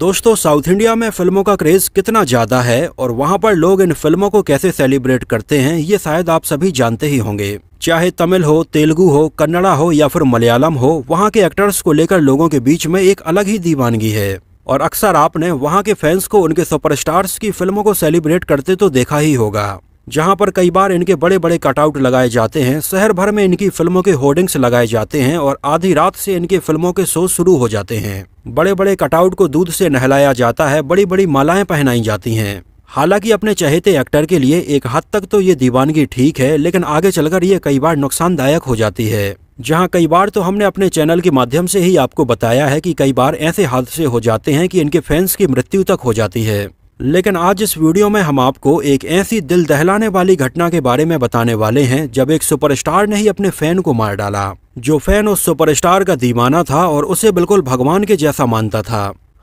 दोस्तों south India में फिल्मों का क्रेज़ कितना ज़्यादा है और वहाँ पर लोग इन फिल्मों को कैसे सेलिब्रेट करते हैं ये शायद आप सभी जानते ही होंगे चाहे तमिल हो तेलुगु हो कन्नड़ा हो या फिर मलयालम हो वहाँ के एक्टर्स को लेकर लोगों के बीच में एक अलग ही दीवानगी है और अक्सर आपने वहाँ के फैंस को उनके सुपरस्टार्स की फिल्मों को सेलिब्रेट करते तो देखा ही होगा जहां पर कई बार इनके बड़े बड़े कटआउट लगाए जाते हैं शहर भर में इनकी फिल्मों के होर्डिंग्स लगाए जाते हैं और आधी रात से इनके फिल्मों के शो शुरू हो जाते हैं बड़े बड़े कटआउट को दूध से नहलाया जाता है बड़ी बड़ी मालाएं पहनाई जाती हैं हालांकि अपने चहेते एक्टर के लिए एक हद तक तो ये दीवानगी ठीक है लेकिन आगे चलकर ये कई बार नुकसानदायक हो जाती है जहां कई बार तो हमने अपने चैनल के माध्यम से ही आपको बताया है कि कई बार ऐसे हादसे हो जाते हैं कि इनके फैंस की मृत्यु तक हो जाती है लेकिन आज इस वीडियो में हम आपको एक ऐसी दिल दहलाने वाली घटना के बारे में बताने वाले हैं जब एक सुपरस्टार ने ही अपने फैन को मार डाला जो फैन उस सुपरस्टार का दीवाना था और उसे बिल्कुल भगवान के जैसा मानता था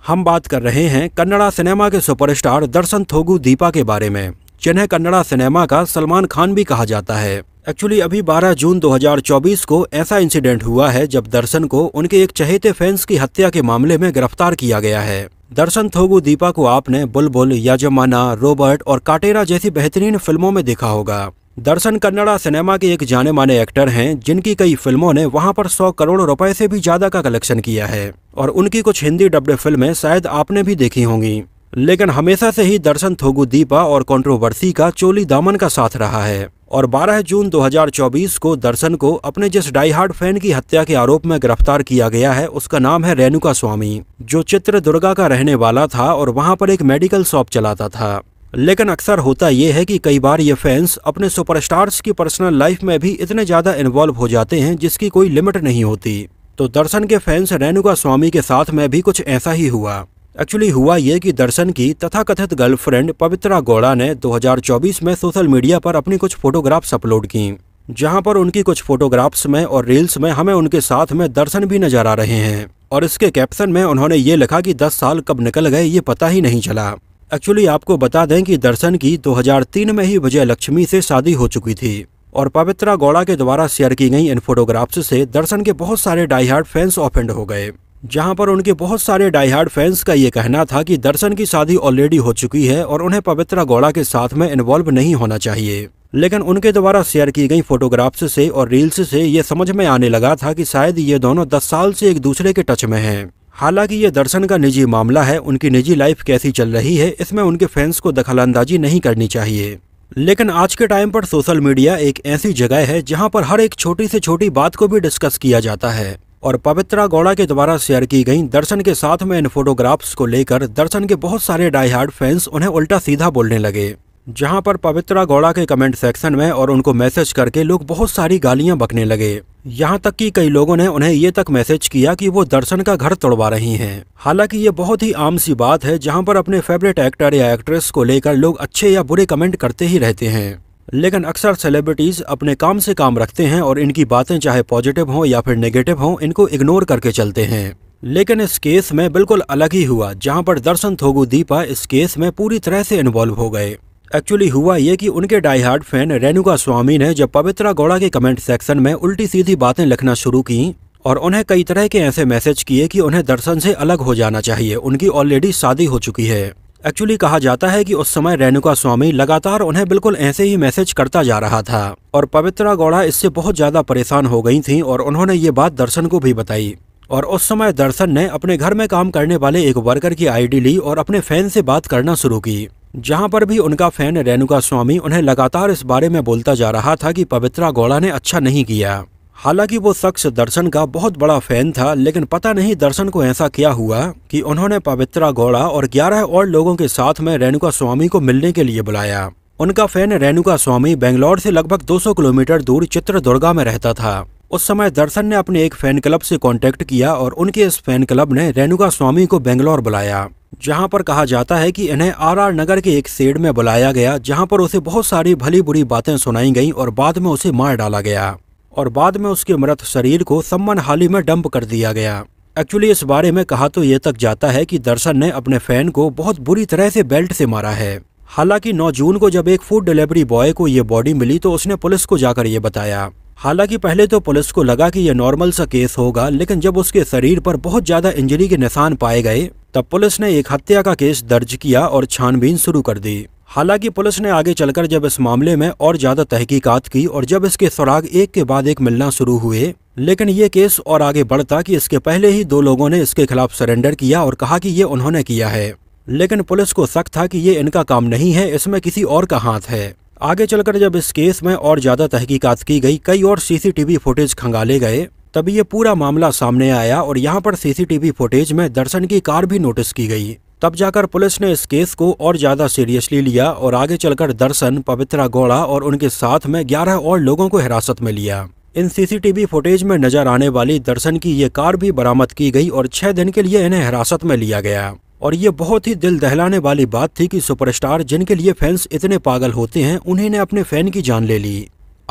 हम बात कर रहे हैं कन्नड़ा सिनेमा के सुपरस्टार दर्शन थोगू दीपा के बारे में जिन्हें कन्नड़ा सिनेमा का सलमान खान भी कहा जाता है एक्चुअली अभी 12 जून 2024 को ऐसा इंसिडेंट हुआ है जब दर्शन को उनके एक चहेते फैंस की हत्या के मामले में गिरफ्तार किया गया है दर्शन थोगू दीपा को आपने बुलबुल याजमाना रोबर्ट और काटेरा जैसी बेहतरीन फिल्मों में देखा होगा दर्शन कन्नड़ा सिनेमा के एक जाने माने एक्टर हैं जिनकी कई फिल्मों ने वहां पर 100 करोड़ रुपए से भी ज्यादा का कलेक्शन किया है और उनकी कुछ हिंदी डब्ड फिल्में शायद आपने भी देखी होंगी लेकिन हमेशा से ही दर्शन थोगू दीपा और कॉन्ट्रोवर्सी का चोली दामन का साथ रहा है और 12 जून 2024 को दर्शन को अपने जिस डाईहार्ड फैन की हत्या के आरोप में गिरफ्तार किया गया है उसका नाम है रेणुका स्वामी जो चित्र दुर्गा का रहने वाला था और वहां पर एक मेडिकल शॉप चलाता था लेकिन अक्सर होता यह है कि कई बार ये फैंस अपने सुपरस्टार्स की पर्सनल लाइफ में भी इतने ज़्यादा इन्वॉल्व हो जाते हैं जिसकी कोई लिमिट नहीं होती तो दर्शन के फैंस रेणुका स्वामी के साथ में भी कुछ ऐसा ही हुआ एक्चुअली हुआ ये कि दर्शन की तथाकथित गर्लफ्रेंड पवित्रा गौड़ा ने 2024 में सोशल मीडिया पर अपनी कुछ फोटोग्राफ्स अपलोड की जहां पर उनकी कुछ फोटोग्राफ्स में और रील्स में हमें उनके साथ में दर्शन भी नजर आ रहे हैं और इसके कैप्शन में उन्होंने ये लिखा कि 10 साल कब निकल गए ये पता ही नहीं चला एक्चुअली आपको बता दें कि दर्शन की 2003 में ही विजय लक्ष्मी से शादी हो चुकी थी और पवित्रा गौड़ा के द्वारा शेयर की गई इन फोटोग्राफ्स से दर्शन के बहुत सारे डाई हार्ड फैंस ऑफेंड हो गए जहां पर उनके बहुत सारे डाईहार्ड फैंस का ये कहना था कि दर्शन की शादी ऑलरेडी हो चुकी है और उन्हें पवित्रा गौड़ा के साथ में इन्वॉल्व नहीं होना चाहिए लेकिन उनके द्वारा शेयर की गई फोटोग्राफ्स से और रील्स से ये समझ में आने लगा था कि शायद ये दोनों दस साल से एक दूसरे के टच में हैं हालांकि ये दर्शन का निजी मामला है उनकी निजी लाइफ कैसी चल रही है इसमें उनके फैंस को दखलंदाजी नहीं करनी चाहिए लेकिन आज के टाइम पर सोशल मीडिया एक ऐसी जगह है जहां पर हर एक छोटी से छोटी बात को भी डिस्कस किया जाता है और पवित्रा गौड़ा के द्वारा शेयर की गई दर्शन के साथ में इन फोटोग्राफ्स को लेकर दर्शन के बहुत सारे डाई हार्ड फैंस उन्हें उल्टा सीधा बोलने लगे जहां पर पवित्रा गौड़ा के कमेंट सेक्शन में और उनको मैसेज करके लोग बहुत सारी गालियां बकने लगे यहां तक कि कई लोगों ने उन्हें ये तक मैसेज किया कि वो दर्शन का घर तोड़वा रही हैं हालांकि ये बहुत ही आम सी बात है जहां पर अपने फेवरेट एक्टर या एक्ट्रेस को लेकर लोग अच्छे या बुरे कमेंट करते ही रहते हैं लेकिन अक्सर सेलिब्रिटीज़ अपने काम से काम रखते हैं और इनकी बातें चाहे पॉजिटिव हों या फिर नेगेटिव हों इनको इग्नोर करके चलते हैं लेकिन इस केस में बिल्कुल अलग ही हुआ जहां पर दर्शन थोगू दीपा इस केस में पूरी तरह से इन्वॉल्व हो गए एक्चुअली हुआ ये कि उनके die hard fan Renuka Swamy ने जब पवित्रा गौड़ा के कमेंट सेक्शन में उल्टी सीधी बातें लिखना शुरू की और उन्हें कई तरह के ऐसे मैसेज किए कि उन्हें दर्शन से अलग हो जाना चाहिए उनकी ऑलरेडी शादी हो चुकी है एक्चुअली कहा जाता है कि उस समय रेणुका स्वामी लगातार उन्हें बिल्कुल ऐसे ही मैसेज करता जा रहा था और पवित्रा गौड़ा इससे बहुत ज़्यादा परेशान हो गई थी और उन्होंने ये बात दर्शन को भी बताई और उस समय दर्शन ने अपने घर में काम करने वाले एक वर्कर की आईडी ली और अपने फैन से बात करना शुरू की जहाँ पर भी उनका फैन रेणुका स्वामी उन्हें लगातार इस बारे में बोलता जा रहा था कि पवित्रा गौड़ा ने अच्छा नहीं किया हालांकि वो शख्स दर्शन का बहुत बड़ा फैन था लेकिन पता नहीं दर्शन को ऐसा क्या हुआ कि उन्होंने पवित्रा गौड़ा और 11 और लोगों के साथ में रेणुका स्वामी को मिलने के लिए बुलाया उनका फैन रेणुका स्वामी बेंगलोर से लगभग 200 किलोमीटर दूर चित्रदुर्गा में रहता था उस समय दर्शन ने अपने एक फैन क्लब से कॉन्टेक्ट किया और उनके इस फैन क्लब ने रेणुका स्वामी को बेंगलोर बुलाया जहाँ पर कहा जाता है कि इन्हें आरआर नगर के एक सेड में बुलाया गया जहाँ पर उसे बहुत सारी भली बुरी बातें सुनाई गईं और बाद में उसे मार डाला गया और बाद में उसके मृत शरीर को हाली में डंप कर दिया गया एक्चुअली इस बारे में कहा तो ये तक जाता है कि दर्शन ने अपने फैन को बहुत बुरी तरह से बेल्ट से मारा है हालांकि 9 जून को जब एक फूड डिलीवरी बॉय को ये बॉडी मिली तो उसने पुलिस को जाकर ये बताया हालांकि पहले तो पुलिस को लगा कि यह नॉर्मल सा केस होगा लेकिन जब उसके शरीर पर बहुत ज्यादा इंजरी के निशान पाए गए तब पुलिस ने एक हत्या का केस दर्ज किया और छानबीन शुरू कर दी हालांकि पुलिस ने आगे चलकर जब इस मामले में और ज़्यादा तहकीकात की और जब इसके सुराग एक के बाद एक मिलना शुरू हुए लेकिन ये केस और आगे बढ़ता कि इसके पहले ही दो लोगों ने इसके खिलाफ सरेंडर किया और कहा कि ये उन्होंने किया है लेकिन पुलिस को शक था कि ये इनका काम नहीं है इसमें किसी और का हाथ है आगे चलकर जब इस केस में और ज़्यादा तहकीकात की गई कई और सीसीटीवी फुटेज खंगाले गए तभी ये पूरा मामला सामने आया और यहाँ पर सीसीटीवी फुटेज में दर्शन की कार भी नोटिस की गई तब जाकर पुलिस ने इस केस को और ज्यादा सीरियसली लिया और आगे चलकर दर्शन पवित्रा गौड़ा और उनके साथ में ग्यारह और लोगों को हिरासत में लिया इन सीसीटीवी फुटेज में नजर आने वाली दर्शन की ये कार भी बरामद की गई और छह दिन के लिए इन्हें हिरासत में लिया गया और ये बहुत ही दिल दहलाने वाली बात थी कि सुपरस्टार जिनके लिए फैंस इतने पागल होते हैं उन्हें ने अपने फैन की जान ले ली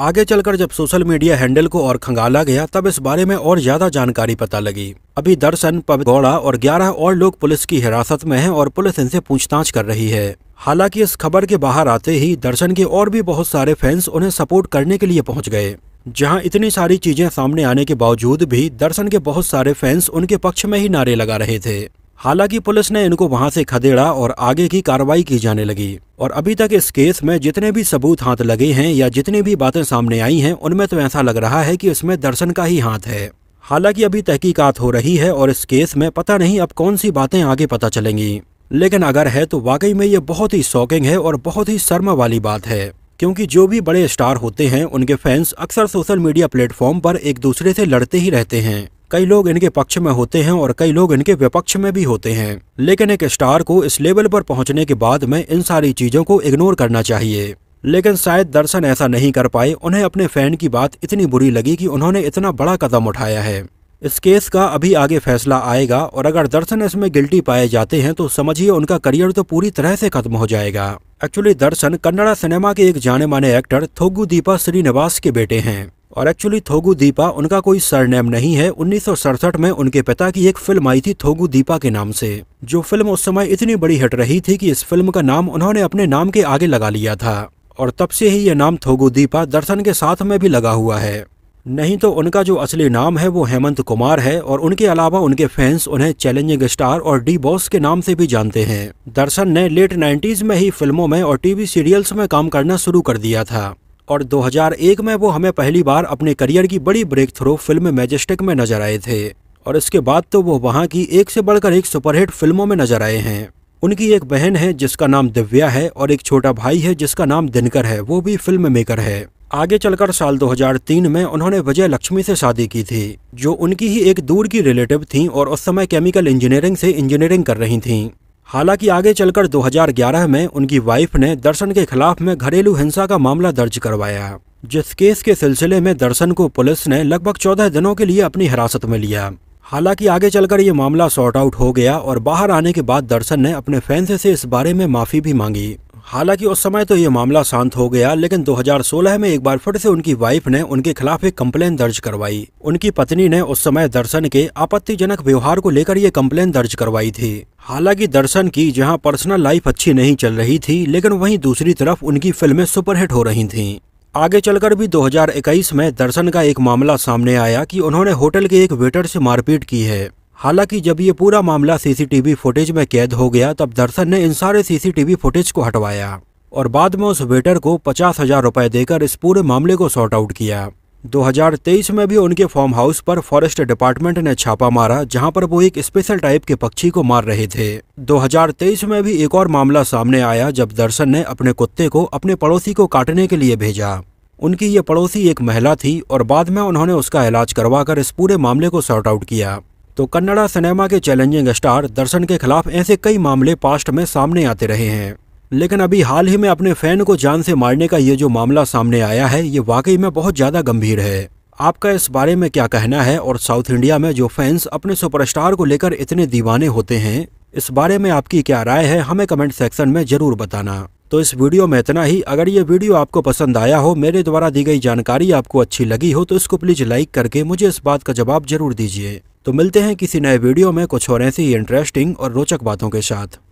आगे चलकर जब सोशल मीडिया हैंडल को और खंगाला गया तब इस बारे में और ज्यादा जानकारी पता लगी अभी दर्शन पब गौड़ा और ग्यारह और लोग पुलिस की हिरासत में हैं और पुलिस इनसे पूछताछ कर रही है हालांकि इस खबर के बाहर आते ही दर्शन के और भी बहुत सारे फैंस उन्हें सपोर्ट करने के लिए पहुँच गए जहाँ इतनी सारी चीजें सामने आने के बावजूद भी दर्शन के बहुत सारे फैंस उनके पक्ष में ही नारे लगा रहे थे हालांकि पुलिस ने इनको वहां से खदेड़ा और आगे की कार्रवाई की जाने लगी और अभी तक इस केस में जितने भी सबूत हाथ लगे हैं या जितनी भी बातें सामने आई हैं उनमें तो ऐसा लग रहा है कि इसमें दर्शन का ही हाथ है हालांकि अभी तहकीकात हो रही है और इस केस में पता नहीं अब कौन सी बातें आगे पता चलेंगी लेकिन अगर है तो वाकई में ये बहुत ही शॉकिंग है और बहुत ही शर्मा वाली बात है क्योंकि जो भी बड़े स्टार होते हैं उनके फैंस अक्सर सोशल मीडिया प्लेटफॉर्म पर एक दूसरे से लड़ते ही रहते हैं कई लोग इनके पक्ष में होते हैं और कई लोग इनके विपक्ष में भी होते हैं लेकिन एक स्टार को इस लेवल पर पहुंचने के बाद में इन सारी चीज़ों को इग्नोर करना चाहिए लेकिन शायद दर्शन ऐसा नहीं कर पाए उन्हें अपने फैन की बात इतनी बुरी लगी कि उन्होंने इतना बड़ा कदम उठाया है इस केस का अभी आगे फैसला आएगा और अगर दर्शन इसमें गिल्टी पाए जाते हैं तो समझिए उनका करियर तो पूरी तरह से खत्म हो जाएगा एक्चुअली दर्शन कन्नड़ा सिनेमा के एक जाने माने एक्टर थोगू दीपा श्रीनिवास के बेटे हैं और एक्चुअली थोगू दीपा उनका कोई सरनेम नहीं है उन्नीस में उनके पिता की एक फिल्म आई थी थोगू दीपा के नाम से जो फिल्म उस समय इतनी बड़ी हिट रही थी कि इस फिल्म का नाम उन्होंने अपने नाम के आगे लगा लिया था और तब से ही यह नाम थोगू दीपा दर्शन के साथ में भी लगा हुआ है नहीं तो उनका जो असली नाम है वो हेमंत कुमार है और उनके अलावा उनके फैंस उन्हें चैलेंजिंग स्टार और डी बॉस के नाम से भी जानते हैं दर्शन ने लेट 90s में ही फिल्मों में और टीवी सीरियल्स में काम करना शुरू कर दिया था और 2001 में वो हमें पहली बार अपने करियर की बड़ी ब्रेक थ्रू फिल्म मैजेस्टिक में नजर आए थे और इसके बाद तो वो वहाँ की एक से बढ़कर एक सुपरहिट फिल्मों में नजर आए हैं उनकी एक बहन है जिसका नाम दिव्या है और एक छोटा भाई है जिसका नाम दिनकर है वो भी फिल्म मेकर है आगे चलकर साल 2003 में उन्होंने विजय लक्ष्मी से शादी की थी जो उनकी ही एक दूर की रिलेटिव थी और उस समय केमिकल इंजीनियरिंग से इंजीनियरिंग कर रही थीं। हालांकि आगे चलकर 2011 में उनकी वाइफ ने दर्शन के खिलाफ में घरेलू हिंसा का मामला दर्ज करवाया जिस केस के सिलसिले में दर्शन को पुलिस ने लगभग चौदह दिनों के लिए अपनी हिरासत में लिया हालांकि आगे चलकर ये मामला सॉर्ट आउट हो गया और बाहर आने के बाद दर्शन ने अपने फैंस से इस बारे में माफ़ी भी मांगी हालांकि उस समय तो ये मामला शांत हो गया लेकिन 2016 में एक बार फिर से उनकी वाइफ ने उनके खिलाफ एक कम्प्लेन दर्ज करवाई उनकी पत्नी ने उस समय दर्शन के आपत्तिजनक व्यवहार को लेकर ये कम्प्लेन दर्ज करवाई थी हालांकि दर्शन की जहां पर्सनल लाइफ अच्छी नहीं चल रही थी लेकिन वहीं दूसरी तरफ उनकी फिल्में सुपरहिट हो रही थी आगे चलकर भी 2021 में दर्शन का एक मामला सामने आया कि उन्होंने होटल के एक वेटर से मारपीट की है हालांकि जब ये पूरा मामला सीसीटीवी फुटेज में कैद हो गया तब दर्शन ने इन सारे सीसीटीवी फुटेज को हटवाया और बाद में उस वेटर को पचास हजार रुपये देकर इस पूरे मामले को सॉर्ट आउट किया 2023 में भी उनके फार्म हाउस पर फॉरेस्ट डिपार्टमेंट ने छापा मारा जहां पर वो एक स्पेशल टाइप के पक्षी को मार रहे थे 2023 में भी एक और मामला सामने आया जब दर्शन ने अपने कुत्ते को अपने पड़ोसी को काटने के लिए भेजा उनकी ये पड़ोसी एक महिला थी और बाद में उन्होंने उसका इलाज करवाकर इस पूरे मामले को सॉर्ट आउट किया तो कन्नड़ा सिनेमा के चैलेंजिंग स्टार दर्शन के खिलाफ ऐसे कई मामले पास्ट में सामने आते रहे हैं लेकिन अभी हाल ही में अपने फैन को जान से मारने का ये जो मामला सामने आया है ये वाकई में बहुत ज़्यादा गंभीर है आपका इस बारे में क्या कहना है और साउथ इंडिया में जो फैंस अपने सुपरस्टार को लेकर इतने दीवाने होते हैं इस बारे में आपकी क्या राय है हमें कमेंट सेक्शन में ज़रूर बताना तो इस वीडियो में इतना ही अगर ये वीडियो आपको पसंद आया हो मेरे द्वारा दी गई जानकारी आपको अच्छी लगी हो तो इसको प्लीज़ लाइक करके मुझे इस बात का जवाब जरूर दीजिए तो मिलते हैं किसी नए वीडियो में कुछ और ऐसी इंटरेस्टिंग और रोचक बातों के साथ